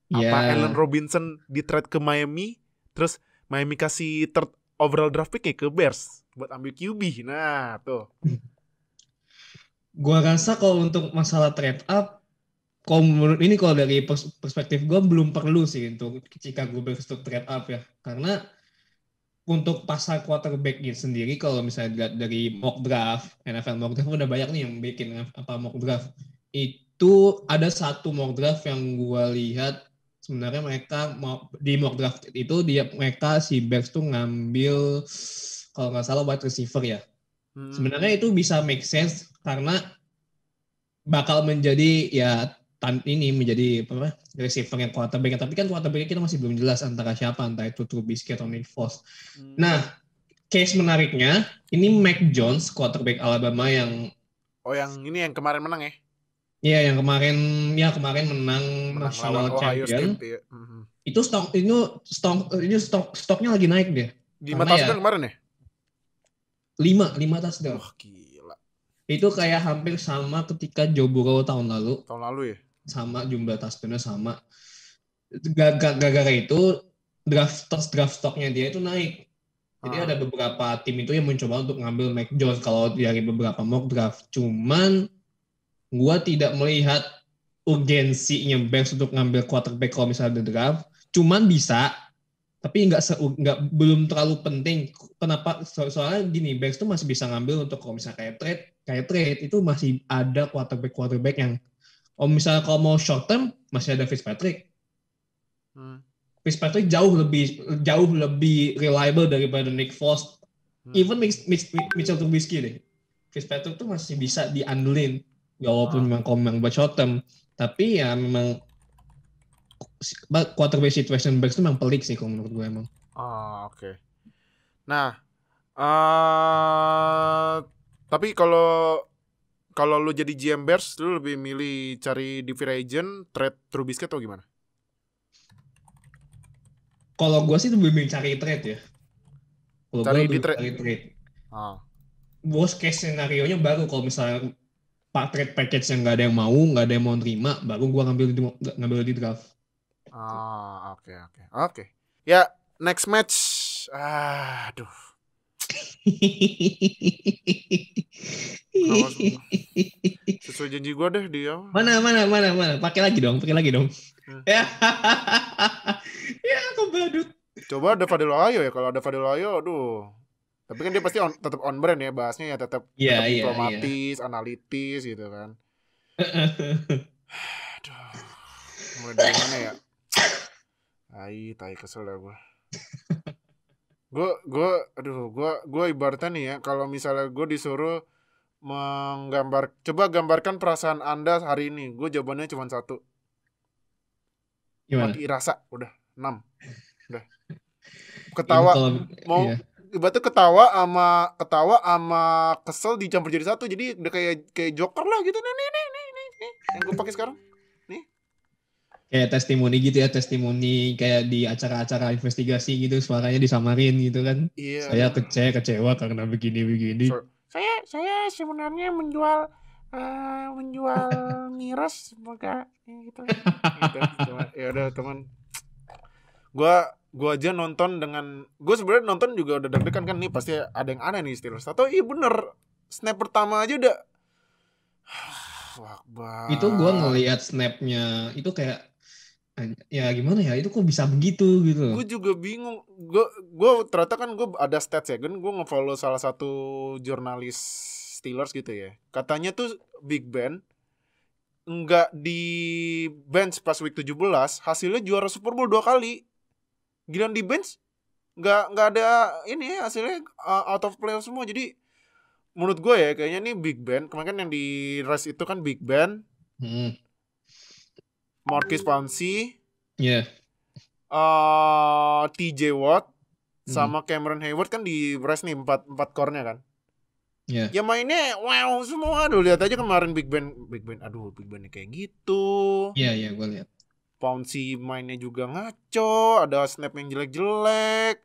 Yeah. Apa iya. Allen Robinson di trade ke Miami terus Miami kasih third overall draft picknya ke Bears buat ambil QB. Nah, tuh. gua rasa kalau untuk masalah trade up, kalau menurut ini kalau dari perspektif gua belum perlu sih untuk jika gue Bears untuk trade up ya. Karena untuk pasar quarterback ini sendiri kalau misalnya dari mock draft, NFL mock draft udah banyak nih yang bikin apa mock draft. Itu ada satu mock draft yang gua lihat sebenarnya mereka mau di mock draft itu dia mereka si Bears tuh ngambil kalau nggak salah wide receiver ya. Hmm. Sebenarnya itu bisa make sense karena bakal menjadi ya tan ini menjadi apa receiver yang quarterback tapi kan quarterback kita masih belum jelas antara siapa antara itu Trubisky atau Nick Foles. Hmm. Nah, case menariknya ini Mac Jones quarterback Alabama yang Oh, yang ini yang kemarin menang ya? Iya yang kemarin ya kemarin menang, national champion. Iya. Mm-hmm. Itu stok ini stok ini stok stoknya lagi naik deh. Lima tas ya, kemarin ya? Lima lima tas dong. oh, gila. Itu kayak hampir sama ketika Joe Burrow tahun lalu. Tahun lalu ya. Sama jumlah touchdownnya sama. Gara-gara itu draft stock draft stoknya dia itu naik. Jadi ah. ada beberapa tim itu yang mencoba untuk ngambil Mac Jones kalau dari beberapa mock draft. Cuman gue tidak melihat urgensinya Banks untuk ngambil quarterback kalau misalnya ada draft. Cuman bisa, tapi nggak nggak belum terlalu penting. Kenapa? So, soalnya gini, Banks tuh masih bisa ngambil untuk kalau misalnya kayak trade, kayak trade itu masih ada quarterback quarterback yang kalau misalnya kalau mau short term masih ada Fitzpatrick. Hmm. Fitzpatrick jauh lebih jauh lebih reliable daripada Nick Foles. Hmm. Even misalnya Mitchell Trubisky deh. Fitzpatrick tuh masih bisa diandelin ya walaupun ah. memang komang buat short term tapi ya memang quarterback situation back itu memang pelik sih kalau menurut gue emang ah oke okay. nah uh, tapi kalau kalau lu jadi GM Bears lu lebih milih cari di free agent trade Trubisky atau gimana kalau gue sih lebih milih cari trade ya kalau gue lebih cari trade ah. worst case scenario nya baru kalau misalnya portrait package yang nggak ada yang mau, nggak ada yang mau terima, baru gue ngambil di ngambil di draft. Ah, oke okay, oke. Okay. Oke. Okay. Ya, next match. Ah, aduh. Sesuai janji gue deh dia. Mana mana mana mana. Pakai lagi dong, pakai lagi dong. Hmm. ya, ya badut. Coba ada Fadil Ayo ya kalau ada Fadil Ayo, aduh. Tapi kan dia pasti on, tetap on brand ya bahasnya ya tetap, yeah, iya, iya, yeah, diplomatis, yeah. analitis gitu kan. Aduh. Mulai dari mana ya? Tai, tai kesel lah gue. Gue, gue, aduh, gue, gue ibaratnya nih ya, kalau misalnya gue disuruh menggambar, coba gambarkan perasaan anda hari ini. Gue jawabannya cuma satu. Gimana? Mati rasa, udah enam, udah. Ketawa, kalau, mau, iya ibaratnya ketawa sama ketawa sama kesel dicampur jadi satu jadi udah kayak kayak joker lah gitu nih nih nih nih, nih. yang gue pakai sekarang nih kayak testimoni gitu ya testimoni kayak di acara-acara investigasi gitu suaranya disamarin gitu kan iya. saya kecewa kecewa karena begini begini so, saya saya sebenarnya menjual uh, menjual miras semoga ya gitu, gitu. ya udah teman gue gue aja nonton dengan gue sebenarnya nonton juga udah deg-degan kan nih pasti ada yang aneh nih Steelers atau iya bener snap pertama aja udah Wah, itu gue ngelihat snapnya itu kayak ya gimana ya itu kok bisa begitu gitu gue juga bingung gue gue ternyata kan gue ada stats ya kan gue ngefollow salah satu jurnalis Steelers gitu ya katanya tuh Big Ben nggak di bench pas week 17 hasilnya juara Super Bowl dua kali Giliran di bench nggak nggak ada ini ya hasilnya uh, out of play semua. Jadi menurut gue ya kayaknya ini Big band kemarin kan yang di rest itu kan Big band, hmm. Marcus Pouncey, yeah. uh, TJ Watt hmm. sama Cameron Hayward kan di rest nih empat empat kornya kan. Yeah. Ya mainnya wow semua. Aduh lihat aja kemarin Big band Big band aduh Big band kayak gitu. Iya yeah, iya yeah, gue lihat. Pouncy mainnya juga ngaco, ada snap yang jelek-jelek.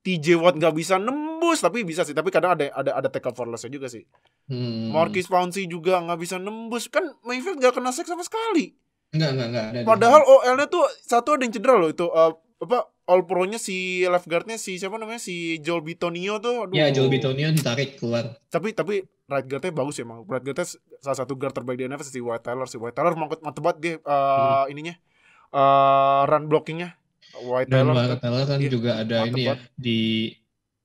TJ Watt nggak bisa nembus tapi bisa sih, tapi kadang ada ada ada tackle for loss juga sih. Hmm. Marquis Pouncy juga nggak bisa nembus kan Mayfield nggak kena seks sama sekali. Enggak, enggak, enggak. enggak Padahal OL-nya tuh satu ada yang cedera loh itu uh, apa all pro-nya si left guard-nya si siapa namanya si Joel Bitonio tuh aduh. Ya, Joel Bitonio ditarik keluar. Tapi tapi right guard-nya bagus ya, emang. Right guard-nya salah satu guard terbaik di NFL si White Taylor. Si White Taylor mantep, mantep banget dia uh, hmm. ininya uh, run blockingnya White Dan Taylor, kan. Taylor kan iya, juga ada ini ya di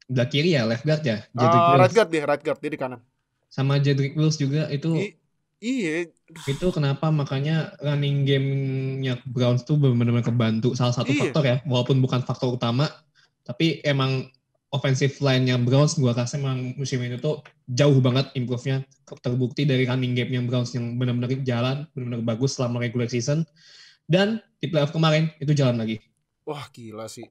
belakang kiri ya left guard ya uh, right guard deh right guard dia di kanan sama Jedrick Wills juga itu I, iya itu kenapa makanya running gamenya Browns tuh benar-benar kebantu salah satu iya. faktor ya walaupun bukan faktor utama tapi emang offensive line yang Browns gua rasa emang musim ini tuh jauh banget improve-nya terbukti dari running game yang Browns yang benar-benar jalan benar-benar bagus selama regular season dan di playoff kemarin itu jalan lagi. Wah gila sih.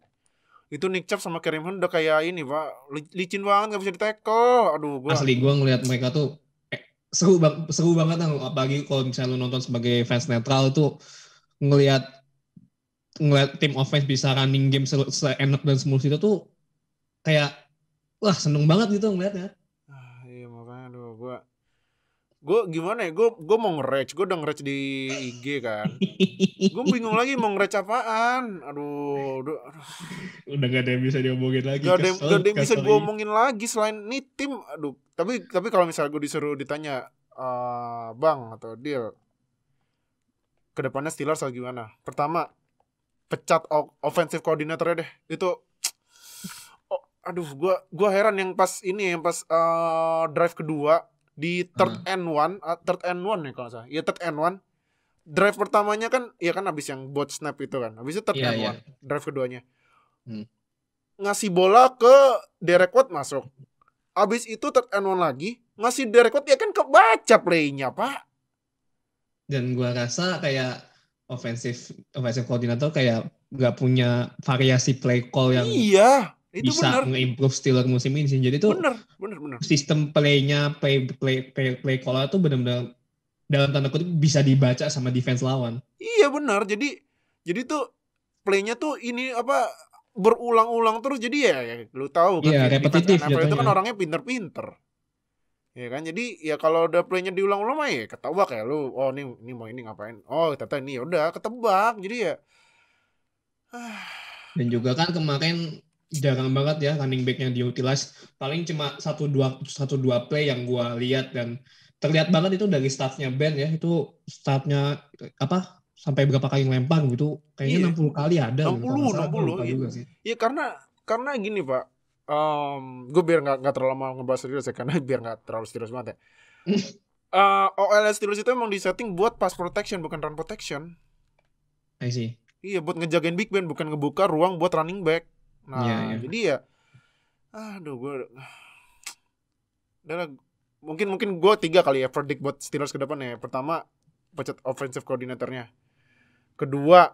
Itu Nick Chubb sama Kareem Hunt udah kayak ini pak, licin banget gak bisa ditekel. Aduh gua. Asli gue ngeliat mereka tuh eh, seru bang seru banget kan apalagi kalau misalnya lu nonton sebagai fans netral tuh ngelihat ngelihat tim offense bisa running game se enak dan semulus itu tuh kayak wah seneng banget gitu ngeliatnya gue gimana ya gue gue mau ngerec gue udah ngerec di IG kan gue bingung lagi mau ngerec apaan aduh, aduh, aduh. udah gak ada yang bisa diomongin lagi gak ada, kesel, gak ada yang bisa diomongin lagi selain ini tim aduh tapi tapi kalau misalnya gue disuruh ditanya uh, bang atau dia, kedepannya Steelers harus gimana pertama pecat offensive koordinatornya deh itu oh, aduh gue gue heran yang pas ini yang pas uh, drive kedua di third hmm. and one, uh, third and one nih ah, ya kalau saya Ya third and one. Drive pertamanya kan, ya kan abis yang buat snap itu kan. Abis itu third yeah, and yeah. one, drive keduanya. Hmm. Ngasih bola ke Derek Watt masuk. Abis itu third and one lagi, ngasih Derek Watt ya kan kebaca playnya pak. Dan gua rasa kayak ofensif ofensif koordinator kayak nggak punya variasi play call yang iya itu bisa nge-improve Steelers musim ini sih. Jadi itu bener, bener, bener. sistem play-nya, play, play, play, play call-nya tuh benar-benar dalam tanda kutip bisa dibaca sama defense lawan. Iya benar. Jadi jadi tuh play-nya tuh ini apa berulang-ulang terus jadi ya, ya lu tahu kan yeah, iya, repetitif NFL itu kan orangnya pinter-pinter ya kan jadi ya kalau udah playnya diulang-ulang mah ya ketebak ya lu oh ini ini mau ini ngapain oh ternyata ini ya udah ketebak jadi ya dan juga kan kemarin jarang banget ya running back yang diutilize. Paling cuma satu dua satu dua play yang gue lihat dan terlihat banget itu dari startnya Ben ya itu startnya apa sampai berapa kali ngelempar gitu kayaknya iya. enam puluh kali ada gitu, enam puluh enam puluh iya. iya karena karena gini pak um, gue biar nggak terlalu lama ngebahas serius ya karena biar nggak terlalu serius banget ya uh, eh, OLS Steelers itu emang disetting buat pass protection bukan run protection I see iya buat ngejagain big Ben bukan ngebuka ruang buat running back Iya, nah, yeah, yeah. jadi ya aduh gue udah mungkin mungkin gue tiga kali ya predict buat Steelers ke depan ya. Pertama, pecat offensive koordinatornya. Kedua,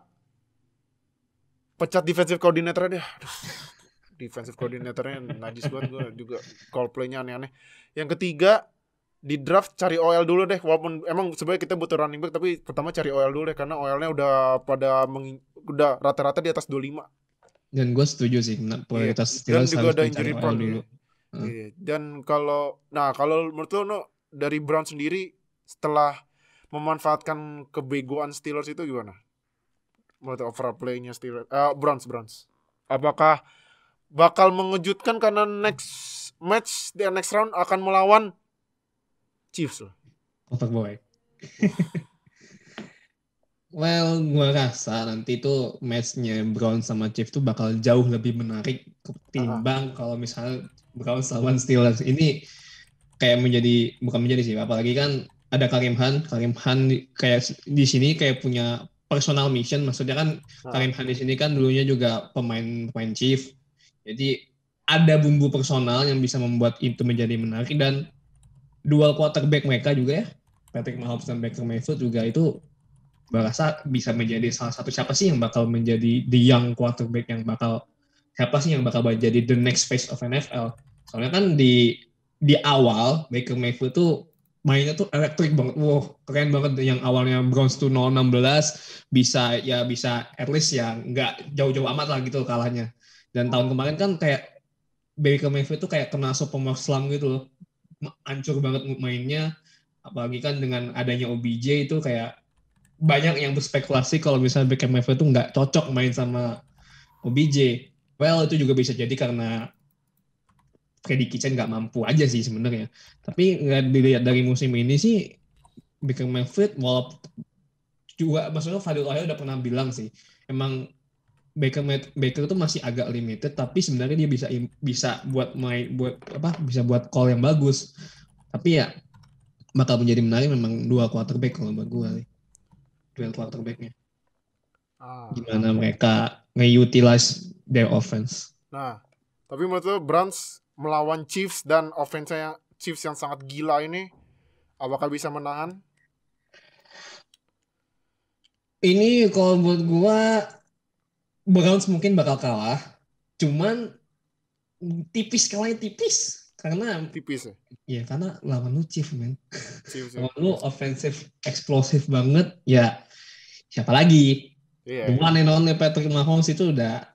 pecat defensive koordinatornya deh. Aduh, defensive koordinatornya najis banget gue juga call play-nya aneh-aneh. Yang ketiga, di draft cari OL dulu deh walaupun emang sebenarnya kita butuh running back tapi pertama cari OL dulu deh karena OL-nya udah pada meng, udah rata-rata di atas 25 dan gue setuju sih iya. prioritas yeah. Steelers harus dicari dulu. Uh. Dan kalau nah kalau menurut lo no, dari Brown sendiri setelah memanfaatkan kebegoan Steelers itu gimana? Menurut overall playnya Steelers uh, Browns Browns. Apakah bakal mengejutkan karena next match di next round akan melawan Chiefs loh. Kotak boy. Well, gue rasa nanti tuh matchnya Brown sama Chief tuh bakal jauh lebih menarik ketimbang uh ah. -huh. kalau misalnya Brown lawan Steelers ini kayak menjadi bukan menjadi sih, apalagi kan ada Karim Han, Karim Han kayak di sini kayak punya personal mission, maksudnya kan uh ah. -huh. Karim Han di sini kan dulunya juga pemain pemain Chief. jadi ada bumbu personal yang bisa membuat itu menjadi menarik dan dual quarterback mereka juga ya Patrick Mahomes dan Baker Mayfield juga itu rasa bisa menjadi salah satu siapa sih yang bakal menjadi the young quarterback yang bakal siapa sih yang bakal menjadi the next face of NFL. Soalnya kan di di awal Baker Mayfield tuh mainnya tuh elektrik banget. Wow, keren banget yang awalnya Browns tuh 016 bisa ya bisa at least ya nggak jauh-jauh amat lah gitu kalahnya. Dan tahun kemarin kan kayak Baker Mayfield tuh kayak kena sop slam gitu loh. Hancur banget mainnya. Apalagi kan dengan adanya OBJ itu kayak banyak yang berspekulasi kalau misalnya Beckham Mayfield itu nggak cocok main sama OBJ. Well, itu juga bisa jadi karena Freddy Kitchen nggak mampu aja sih sebenarnya. Tapi nggak dilihat dari musim ini sih, Beckham Mayfield walaupun juga maksudnya Fadil Ohio udah pernah bilang sih, emang Baker Baker itu masih agak limited tapi sebenarnya dia bisa bisa buat main buat apa bisa buat call yang bagus tapi ya bakal menjadi menarik memang dua quarterback kalau buat gue duel quarterbacknya. Ah. Gimana mereka ngeutilize their offense. Nah, tapi menurut lo Browns melawan Chiefs dan offense yang Chiefs yang sangat gila ini apakah bisa menahan? Ini kalau buat gua Browns mungkin bakal kalah. Cuman tipis kalahnya tipis karena tipis ya. Iya, karena lawan lu Chief, men. lawan lu offensive explosive banget, ya siapa lagi? Iya. Yeah, The one Patrick Mahomes itu udah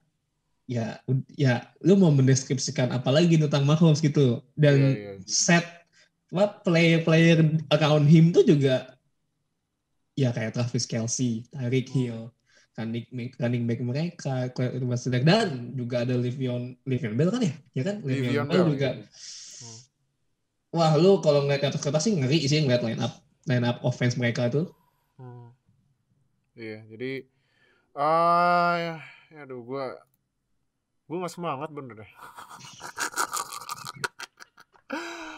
ya ya lu mau mendeskripsikan apa lagi tentang Mahomes gitu dan yeah, yeah. Iya. set what player-player account him tuh juga ya kayak Travis Kelsey, Tyreek hmm. Hill, running kan back, running kan back mereka quarterback sedek dan juga ada Livion Livion Bell kan ya ya kan Livion, Livion Bell, juga iya. hmm. wah lu kalau ngeliat kertas kertas sih ngeri sih ngeliat line up line up offense mereka tuh hmm. iya jadi ah uh, ya, aduh gua gua gak semangat bener deh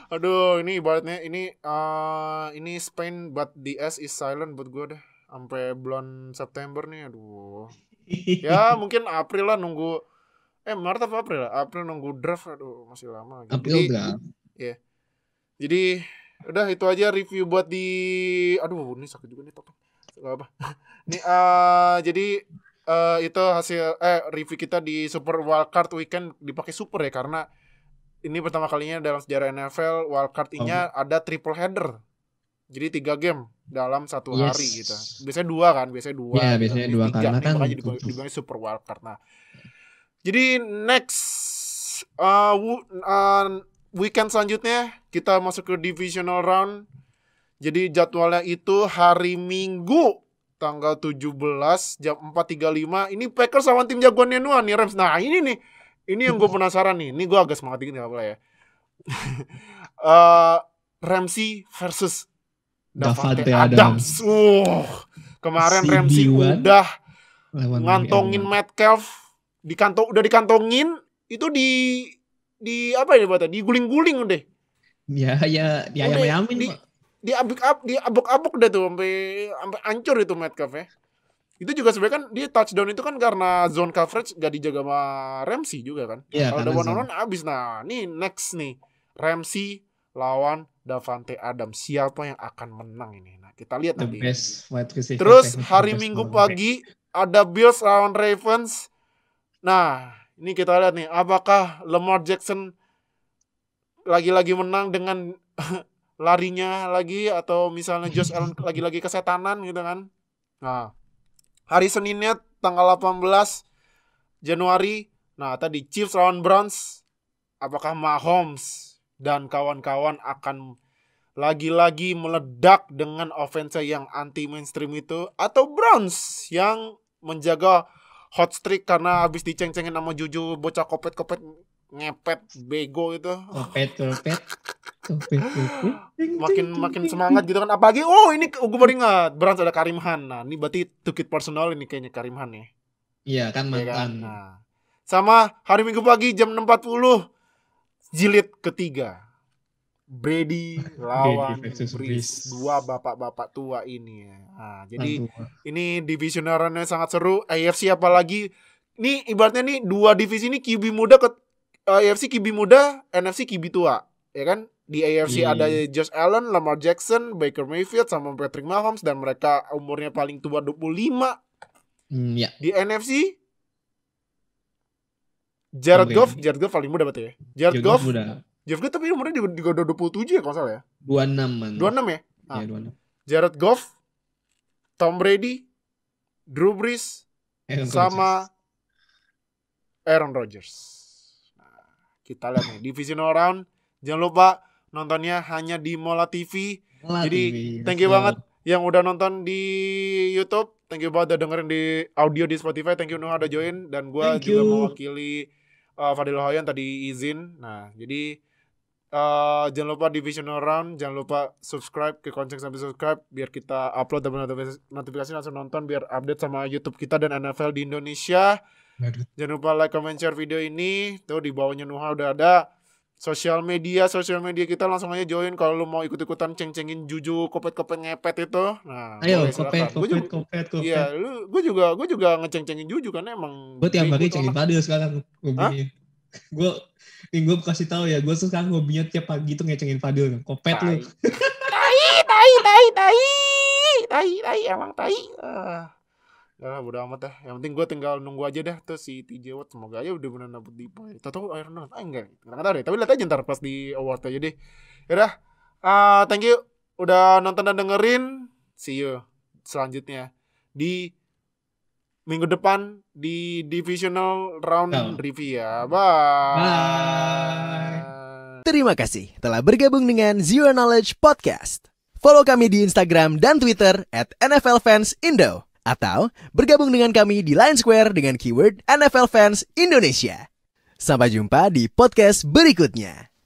aduh ini ibaratnya ini uh, ini Spain but the S is silent buat gua deh sampai bulan September nih aduh ya mungkin April lah nunggu eh Maret apa April lah ya? April nunggu draft aduh masih lama gitu. April jadi, ya jadi udah itu aja review buat di aduh ini sakit juga nih topeng nggak apa nih uh, jadi uh, itu hasil eh review kita di Super Wildcard Weekend dipakai Super ya karena ini pertama kalinya dalam sejarah NFL wildcard-nya oh. ada triple header jadi tiga game dalam satu yes. hari gitu. Biasanya dua kan, biasanya dua. Iya, yeah, gitu. biasanya dua tiga, karena nih, kan dibilang, dibilang super wildcard. karena jadi next uh, uh, weekend selanjutnya kita masuk ke divisional round. Jadi jadwalnya itu hari Minggu tanggal 17 jam 4.35 ini Packers sama tim jagoannya Nuan nih Rams. Nah, ini nih. Ini yang gue penasaran nih. Ini gue agak semangat dikit ya, apa ya. uh, Ramsey versus Davante Adams. Adams. Uh, kemarin cd 1 Ramsey udah Lewan ngantongin Metcalf di kantong udah dikantongin itu di di apa ya buatnya Di guling guling udah. Ya ya, ya, ya di ayam ayamin di, di abuk ab, di abuk abuk udah tuh sampai sampai ancur itu Metcalf ya. Itu juga sebenarnya kan dia touchdown itu kan karena zone coverage gak dijaga sama Ramsey juga kan. Ya, Kalau ada one on one abis nah ini next nih Ramsey lawan Davante Adams. Siapa yang akan menang ini? Nah, kita lihat nanti. Terus hari Minggu pagi ada Bills lawan Ravens. Nah, ini kita lihat nih apakah Lamar Jackson lagi-lagi menang dengan larinya lagi atau misalnya Josh Allen lagi-lagi kesetanan gitu kan. Nah, hari Seninnya tanggal 18 Januari. Nah, tadi Chiefs lawan Browns. Apakah Mahomes dan kawan-kawan akan lagi-lagi meledak dengan offense yang anti mainstream itu atau Browns yang menjaga hot streak karena habis diceng-cengin sama Juju bocah kopet-kopet ngepet bego itu kopet kopet makin makin semangat gitu kan apalagi oh ini gue baru ingat Browns ada Karim Han nah ini berarti tukit personal ini kayaknya Karim Han iya, ya iya kan mantan ya kan? Nah. sama hari Minggu pagi jam 6.40 jilid ketiga. Brady lawan Brees dua bapak-bapak tua ini ya. Nah, jadi Aduh. ini divisionernya sangat seru. AFC apalagi ini ibaratnya nih dua divisi ini QB muda ke eh, AFC QB muda, NFC QB tua, ya kan? Di AFC yeah. ada iya. Josh Allen, Lamar Jackson, Baker Mayfield sama Patrick Mahomes dan mereka umurnya paling tua 25. Mm, yeah. Di NFC Jared Goff, Jared Goff paling muda berarti ya. Jared, Goff, Jared Goff tapi umurnya di, di, 27 ya kalau salah ya. 26 man. 26 ya? Iya, ah. 26. Jared Goff, Tom Brady, Drew Brees, Aaron sama Rogers. Aaron Rodgers. Nah, kita lihat nih divisional round. Jangan lupa nontonnya hanya di Mola TV. Mola Jadi TV, thank you so. banget yang udah nonton di YouTube. Thank you banget udah dengerin di audio di Spotify. Thank you Nuh udah join dan gue juga mewakili uh, Fadil Hoyan tadi izin. Nah, jadi uh, jangan lupa divisional round, jangan lupa subscribe ke konsep sampai subscribe biar kita upload dan notifikasi langsung nonton biar update sama YouTube kita dan NFL di Indonesia. Jangan lupa like, comment, share video ini. Tuh di bawahnya Nuha udah ada sosial media sosial media kita langsung aja join kalau lu mau ikut ikutan ceng cengin juju kopet kopet ngepet itu nah ayo kopet kopet, juga, kopet kopet iya lu gue juga gue juga ngeceng cengin juju karena emang gue tiap pagi cengin padel sekarang hobinya gue nih gue kasih tahu ya gue sekarang hobinya tiap pagi tuh ngecengin padel kopet tai. lu tai tai tai tai tai tai emang tai uh ya Udah amat dah. Yang penting gue tinggal nunggu aja deh tuh si TJ Watt semoga aja udah benar dapet di poin. Tahu Iron Man ah, enggak? nggak tahu deh. Tapi lihat aja ntar pas di award aja deh. Yaudah, uh, eh, thank you udah nonton dan dengerin. See you selanjutnya di minggu depan di divisional round no. review ya. Bye. Bye. Terima kasih telah bergabung dengan Zero Knowledge Podcast. Follow kami di Instagram dan Twitter at NFL Fans Indo. Atau bergabung dengan kami di Line Square dengan keyword NFL Fans Indonesia. Sampai jumpa di podcast berikutnya.